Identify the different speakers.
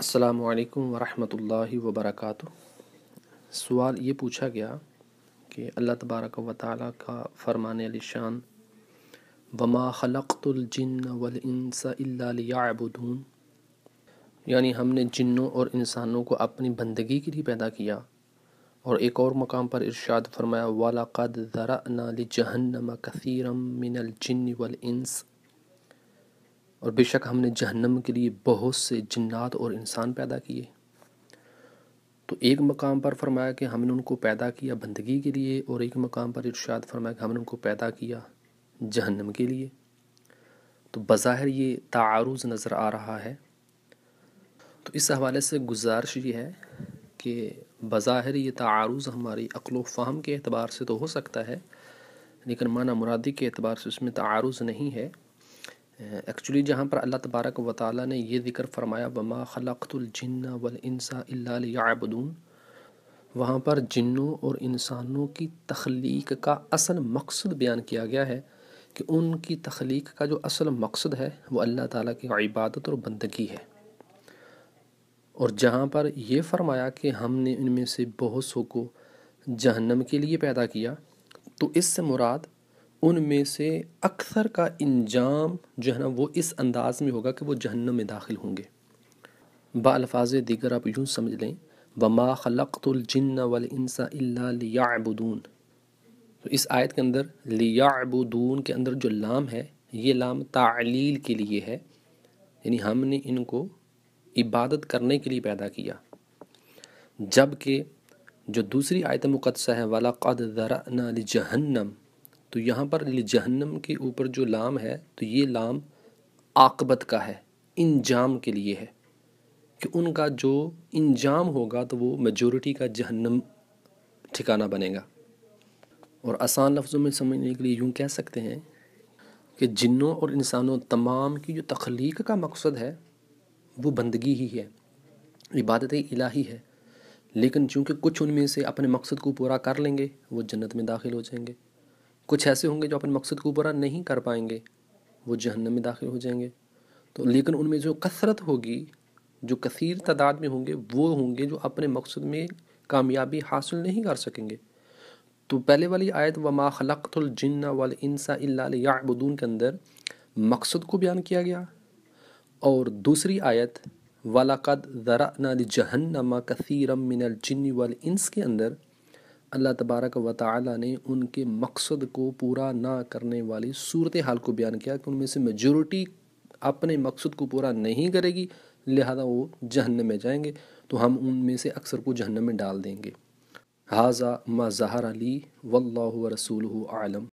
Speaker 1: असलकम वरहमल वबरक सवाल ये पूछा गया कि अल्लाह तबारक व ताली का फ़रमान शान बमा खलक़ुलजिन वलसाबून यानी हमने जिन्नों और इंसानों को अपनी बंदगी के लिए पैदा किया और एक और मकाम पर इर्शाद फरमाया वालक़द ज़रा नल जहन्नम कसीरम मिनल जिन वलस और बेशक हमने जहन्नम के लिए बहुत से जिन्नात और इंसान पैदा किए तो एक मकाम पर फरमाया कि हमने उनको पैदा किया बंदगी के लिए और एक मकाम पर इर्शाद फरमाया कि हमने उनको पैदा किया जहन्नम के लिए तो बज़ाहिर ये तारुज़ नज़र आ रहा है तो इस हवाले से गुजारिश ये है कि बज़ाहिर ये तारुज़ हमारी अक्लो फ़ाहम के अतबार से तो हो सकता है लेकिन माना मुरादी के अतबार से उसमें तारुज़ नहीं है एक्चुअली जहाँ पर अल्लाह तबारक व ताली ने यह ज़िक्र फरमाया वमा खलक़तुलजन्ना वलनसा अल्लाबदून वहाँ पर जिन्नों और इंसानों की तख्लीक का असल मकसद बयान किया गया है कि उनकी तख्लीक का जो असल मकसद है वो अल्लाह ताला की इबादत और बंदगी है और जहाँ पर यह फरमाया कि हमने इनमें से बहुत सो को जहन्नम के लिए पैदा किया तो इससे मुराद उनमें से अक्सर का इंजाम जो है ना वो इस अंदाज में होगा कि वो जहन्नम में दाखिल होंगे बाफाज दिगर आप यूँ समझ लें वमा वल इंसा लियाबुदून तो इस आयत के अंदर लियाबुदून के अंदर जो लाम है ये लाम तालील के लिए है यानी हमने इनको इबादत करने के लिए पैदा किया जबकि जो दूसरी आयत मुकदसा है वाला कद ज़रा जहन्नम तो यहाँ पर जहन्नम के ऊपर जो लाम है तो ये लाम आकबत का है इंजाम के लिए है कि उनका जो इंजाम होगा तो वो मेजोरिटी का जहन्नम ठिकाना बनेगा और आसान लफ्ज़ों में समझने के लिए यूँ कह सकते हैं कि जिन्नों और इंसानों तमाम की जो तख्लीक का मकसद है वो बंदगी ही है इबादत इलाही है लेकिन चूँकि कुछ उनमें से अपने मकसद को पूरा कर लेंगे वो जन्नत में दाखिल हो जाएंगे कुछ ऐसे होंगे जो अपने मकसद को पूरा नहीं कर पाएंगे वो जहन्नम में दाखिल हो जाएंगे तो लेकिन उनमें जो कसरत होगी जो कसीर तादाद में होंगे वो होंगे जो अपने मकसद में कामयाबी हासिल नहीं कर सकेंगे तो पहले वाली आयत व मा खलतुलजन्ना वाल इंसा याबुदून के अंदर मकसद को बयान किया गया और दूसरी आयत वलाक़द ज़रा जहन्नमा कसीरम मिनल जिन्नी वाल इंस के अंदर अल्लाह तबारक व ताली ने उनके मकसद को पूरा ना करने वाली सूरत हाल को बयान किया कि उनमें से मेजोरिटी अपने मकसद को पूरा नहीं करेगी लिहाजा वो जहन्नम में जाएंगे तो हम उनमें से अक्सर को जहन्नम में डाल देंगे हाजा मा जहर अली वल्ल रसूल आलम